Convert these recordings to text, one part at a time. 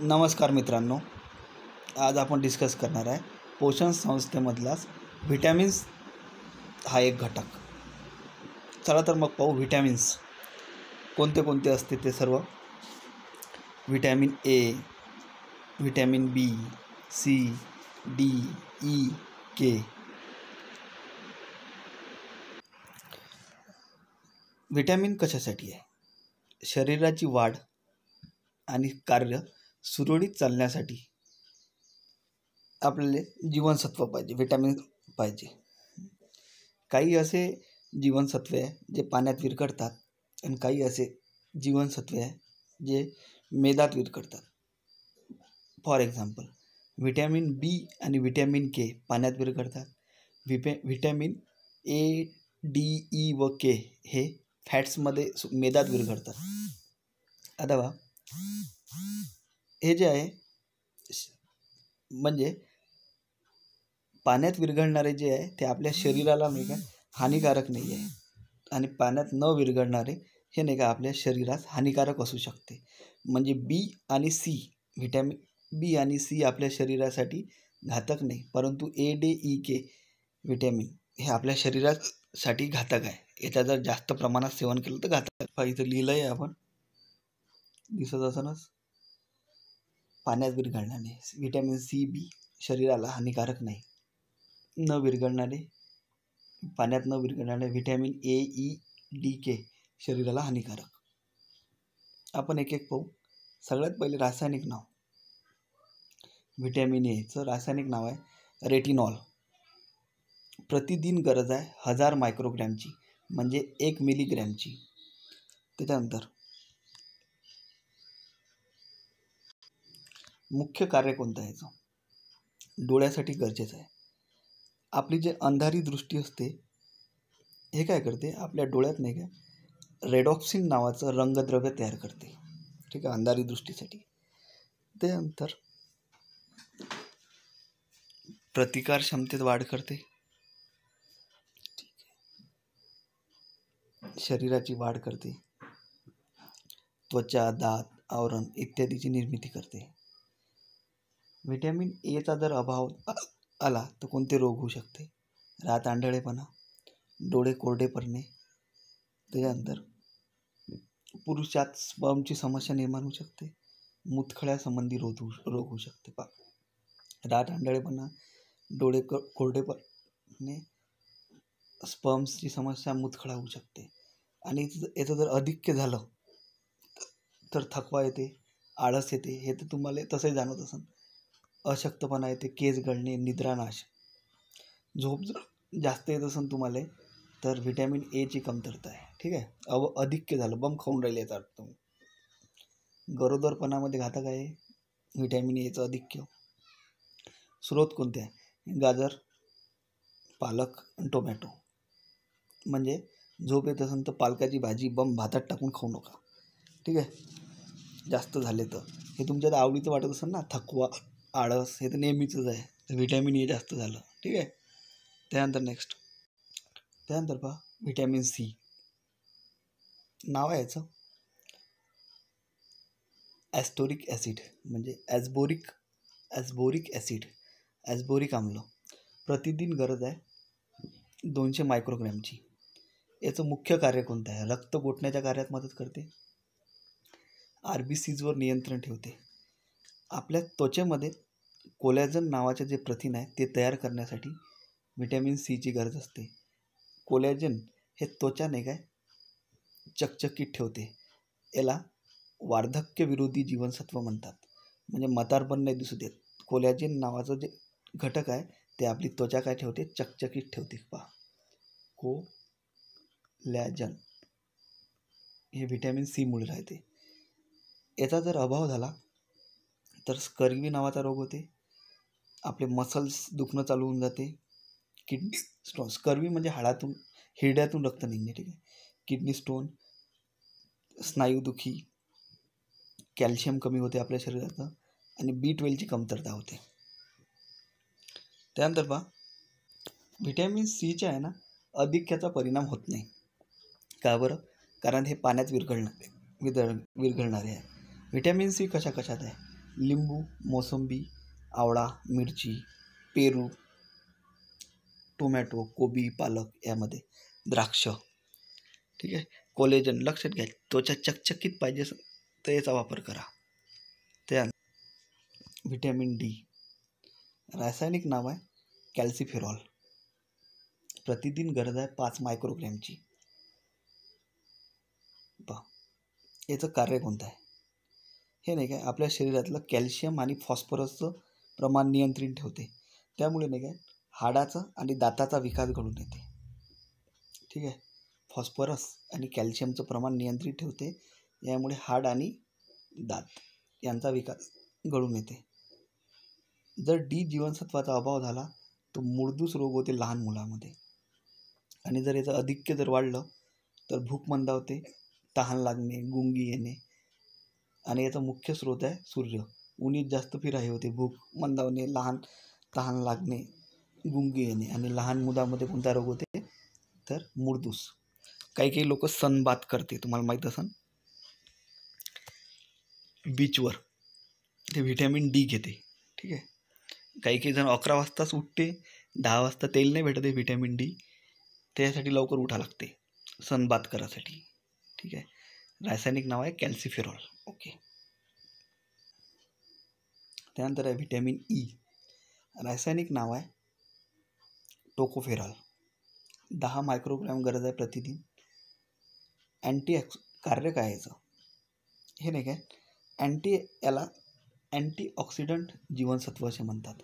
नमस्कार मित्रांनो आज आपण डिस्कस करणार आहे पोषण संस्थेमधलाच व्हिटॅमिन्स हा एक घटक चला तर मग पाहू व्हिटॅमिन्स कोणते कोणते असते ते सर्व vitamin A vitamin B C D E K vitamin कशासाठी आहे शरीराची वाढ आणि कार्य सुरळीत चालण्यासाठी आपल्याला जीवनसत्व पाहिजे विटॅमिन पाहिजे काही असे जीवनसत्वे आहे जे पाण्यात विरघडतात आणि काही असे जीवनसत्वे आहे जे मेदात विरघडतात फॉर एक्झाम्पल व्हिटॅमिन बी आणि व्हिटॅमिन के पाण्यात विरघडतात व्हिपे व्हिटॅमिन ए डी ई व के हे फॅट्समध्ये मेदात विरघडतात अथवा हे जे आहे म्हणजे पाण्यात विरघळणारे जे आहे ते आपल्या शरीराला नाही का हानिकारक नाही आहे आणि पाण्यात न विरघळणारे हे नाही का आपल्या शरीरात हानिकारक असू शकते म्हणजे बी आणि सी व्हिटॅमिन बी आणि सी आपल्या शरीरासाठी घातक नाही परंतु A D E K vitamin हे आपल्या शरीरासाठी घातक आहे याचा जर जास्त प्रमाणात सेवन केलं तर घातक पाहिजे लिहिलं आहे आपण दिसत असनच पाण्यात विरघळणारे व्हिटॅमिन सी बी शरीराला हानिकारक नाही न विरघळणारे पाण्यात न विरघळणारे vitamin A E D K शरीराला हानिकारक आपण एक एक पाहू सगळ्यात पहिले रासायनिक नाव व्हिटॅमिन एचं रासायनिक नाव आहे रेटिनॉल प्रतिदिन गरज आहे हजार मायक्रोग्रॅमची म्हणजे एक मिलीग्रॅमची त्याच्यानंतर मुख्य कार्य कोणतं आहे याचं डोळ्यासाठी गरजेचं आहे आपली जे अंधारी दृष्टी असते हे काय करते आपल्या डोळ्यात नाही का रेडॉक्सिन नावाचं रंगद्रव्य तयार करते ठीक आहे अंधारी दृष्टीसाठी त्यानंतर प्रतिकार क्षमतेत वाढ करते ठीक आहे शरीराची वाढ करते त्वचा दात आवरण इत्यादीची निर्मिती करते व्हिटॅमिन एचा जर अभाव आला तर कोणते रोग होऊ शकते रात आंधळेपणा डोळे कोरडे पडणे त्याच्यानंतर पुरुषात स्पर्मची समस्या निर्माण होऊ शकते मुतखळ्यासंबंधी रोग होऊ रोग होऊ शकते पा रात आंधळेपणा डोळे क कोरडे पडणे स्पर्म्सची समस्या मुतखळा होऊ शकते आणि याचं जर अधिक्य झालं तर थकवा येते आळस येते हे तर तुम्हाला तसंही जाणवत असेल अशक्तपणा येते केस गळणे निद्रानाश झोप जास्त येत असेल तुम्हाला तर व्हिटॅमिन एची कमतरता आहे ठीक आहे अव अधिक्य झालं बम खाऊन राहिले तर तुम्ही गरोदरपणामध्ये घातक आहे व्हिटॅमिन एचं अधिक्य स्रोत कोणते आहे गाजर पालक टोमॅटो म्हणजे झोप येत असेल तर पालकाची भाजी बम भातात टाकून खाऊ नका ठीक आहे जास्त झाले तर हे तुमच्या आवडीचं वाटत असेल ना थकवा आळस हे तर नेहमीचंच आहे तर व्हिटॅमिन ए जास्त झालं ठीक आहे त्यानंतर नेक्स्ट त्यानंतर पहा व्हिटॅमिन सी नाव आहे याचं ॲस्टोरिक ॲसिड म्हणजे ॲजबोरिक ॲजबोरिक ॲसिड ॲजबोरिक आम्ल प्रतिदिन गरज आहे दोनशे मायक्रोग्रॅमची याचं मुख्य कार्य कोणतं आहे रक्त गोठण्याच्या कार्यात मदत करते आर बी सीजवर नियंत्रण ठेवते आपल्या त्वचेमध्ये कोलॅजन नावाचे जे प्रथिन आहे ते तयार करण्यासाठी व्हिटॅमिन सीची गरज असते कोलॅजन हे त्वचा नाही काय चकचकीत ठेवते याला विरोधी जीवनसत्व म्हणतात म्हणजे मतारपण नाही दिसू देत कोलॅजिन नावाचं जे घटक आहे ते आपली त्वचा काय ठेवते चकचकीत ठेवते पहा को लॅजन हे व्हिटॅमिन सीमुळे राहते याचा जर अभाव झाला तर स्कर्वी नावाचा रोग होते आपले मसल्स दुखणं चालू होऊन जाते किडनी स्टोन्स कर्वी म्हणजे हाडातून हिरड्यातून रक्त निघणे ठीक आहे किडनी स्टोन दुखी कॅल्शियम कमी होते आपल्या शरीराचं आणि बी ट्वेल्वची कमतरता होते त्यानंतर पहा व्हिटॅमिन सीच्या आहे ना अधिक ह्याचा परिणाम होत नाही का बरं कारण हे पाण्यात विरघळणार विदळ विरघळणारे आहे व्हिटॅमिन सी कशा कशात आहे लिंबू मोसंबी आवळा मिरची पेरू टोमॅटो कोबी पालक यामध्ये द्राक्ष ठीक आहे कोलेजन लक्षात घ्या त्वचा चकचकीत पाहिजे तर याचा वापर करा त्या व्हिटॅमिन डी रासायनिक नाव आहे कॅल्सिफेरॉल प्रतिदिन गरज आहे पाच मायक्रोग्रॅमची ब याचं कार्य कोणतं आहे हे नाही काय आपल्या शरीरातलं कॅल्शियम आणि फॉस्फरसचं प्रमाण नियंत्रित ठेवते त्यामुळे नाही काय हाडाचा आणि दाताचा विकास घडून येते ठीक आहे फॉस्फरस आणि कॅल्शियमचं प्रमाण नियंत्रित ठेवते यामुळे हाड आणि दात यांचा विकास घडून येते जर डी जीवनसत्वाचा अभाव झाला तर मुर्दूस रोग होते लहान मुलामध्ये आणि जर याचं अधिक्य जर वाढलं तर भूक मंदावते तहान लागणे गुंगी येणे आणि याचा मुख्य स्रोत आहे सूर्य उन्हात जास्त फिरावे होते भूक मंदावणे लहान तहान लागणे गुंगी येणे आणि लहान मुलामध्ये कोणता रोग होते तर मुर्दूस काही काही लोक सनबात करते तुम्हाला माहीत असन बीचवर ते व्हिटॅमिन डी घेते ठीक आहे काही काही जण अकरा वाजताच उठते दहा वाजता तेल नाही भेटते व्हिटॅमिन डी त्यासाठी लवकर उठा लागते सनबात करायसाठी ठीक आहे रासायनिक नाव आहे कॅल्सिफेरॉल ओके त्यानंतर आहे व्हिटॅमिन ई रासायनिक नाव आहे टोकोफेरॉल दहा मायक्रोग्रॅम गरज आहे प्रतिदिन अँटीऑक्स कार्य काय याचं हे नाही काय अँटी याला अँटीऑक्सिडंट जीवनसत्व असे म्हणतात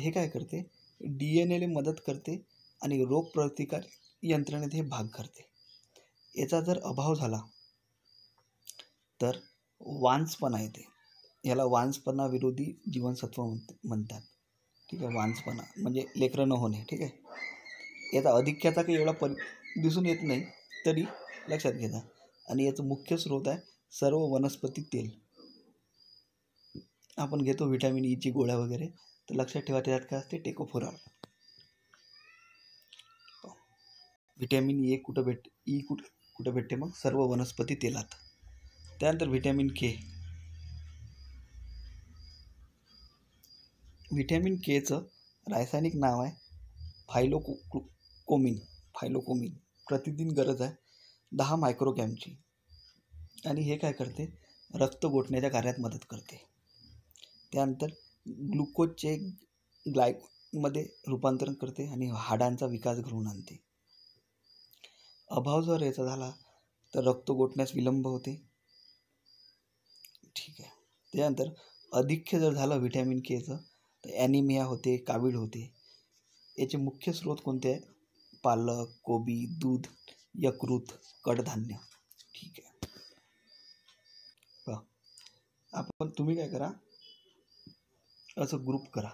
हे काय करते डी एन एले मदत करते आणि रोगप्रतिकार यंत्रणेत हे भाग करते याचा जर अभाव झाला तर वांसपणा येते याला वांसपणा विरोधी जीवनसत्व म्हणतात ठीक आहे वांसपणा म्हणजे लेकरं न होणे ठीक आहे याचा अधिक्याचा काही एवढा परि दिसून येत नाही तरी लक्षात घेता आणि याचं मुख्य स्रोत आहे सर्व वनस्पती तेल आपण घेतो व्हिटॅमिन ईची गोळ्या वगैरे तर लक्षात ठेवा त्याच्यात काय असते टेकोफोराल व्हिटॅमिन ए कुठं भेट ई कुठं कुठं भेटते मग सर्व वनस्पती तेलात त्यानंतर व्हिटॅमिन के व्हिटॅमिन केचं रासायनिक नाव आहे फायलोको कोमिन फायलोकोमिन प्रतिदिन गरज आहे दहा मायक्रोग्रॅमची आणि हे काय करते रक्त गोठण्याच्या कार्यात मदत करते त्यानंतर ग्लुकोजचे ग्लायमध्ये रूपांतरण करते आणि हाडांचा विकास घडवून आणते अभाव जर याचा झाला तर रक्त गोठण्यास विलंब होते ठीक आहे त्यानंतर अधिक्य जर झालं व्हिटॅमिन केचं ॲनिमिया होते कावीळ होते याचे मुख्य स्रोत कोणते आहेत पालक कोबी दूध यकृत कडधान्य ठीक आहे आपण तुम्ही काय करा असं ग्रुप करा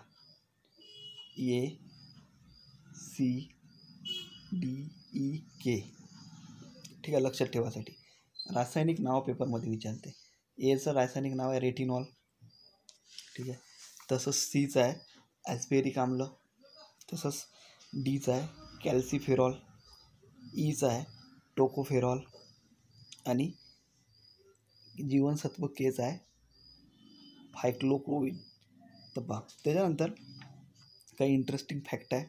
A C D E K ठीक आहे लक्षात ठेवासाठी रासायनिक नाव पेपरमध्ये विचारते एचं रासायनिक नाव आहे रेटिनॉल ठीक आहे तसंच सीचं आहे ॲस्पेरिक आम्ल तसंच डीच आहे कॅल्सिफेरॉल ईच आहे टोकोफेरॉल आणि जीवनसत्व केच आहे फायक्लोक्रोविन तर बा त्याच्यानंतर काही इंटरेस्टिंग फॅक्ट आहे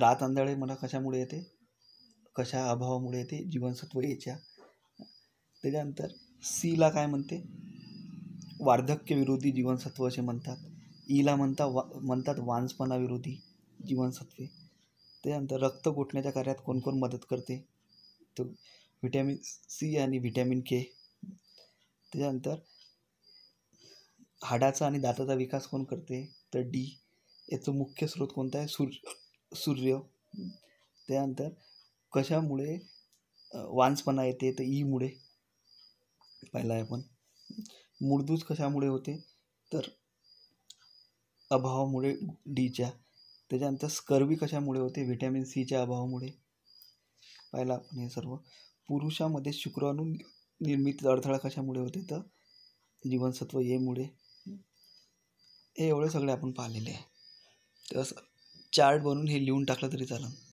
रात आंधळे मला कशामुळे येते कशा अभावामुळे येते जीवनसत्व याच्या त्याच्यानंतर सीला काय म्हणते वार्धक्यविरोधी जीवनसत्व असे म्हणतात ईला म्हणता वा म्हणतात वांजपणाविरोधी जीवनसत्वे त्यानंतर रक्त गोठण्याच्या कार्यात कोण कोण मदत करते तर व्हिटॅमिन सी आणि व्हिटॅमिन के त्याच्यानंतर हाडाचा आणि दाताचा विकास कोण करते तर डी याचं मुख्य स्रोत कोणता आहे सूर्य सूर्य त्यानंतर कशामुळे वांजपणा येते तर ईमुळे पाहिला आहे आपण मूळदूस कशामुळे होते तर अभावामुळे डीच्या त्याच्यानंतर स्कर्वी कशामुळे होते व्हिटॅमिन सीच्या अभावामुळे पाहिला आपण हे सर्व पुरुषामध्ये शुक्राणू निर्मित अडथळा कशामुळे होते तर जीवनसत्व येमुळे हे एवढे सगळे आपण पाहिलेले आहे तर चार्ट बनवून हे लिहून टाकलं तरी चालेल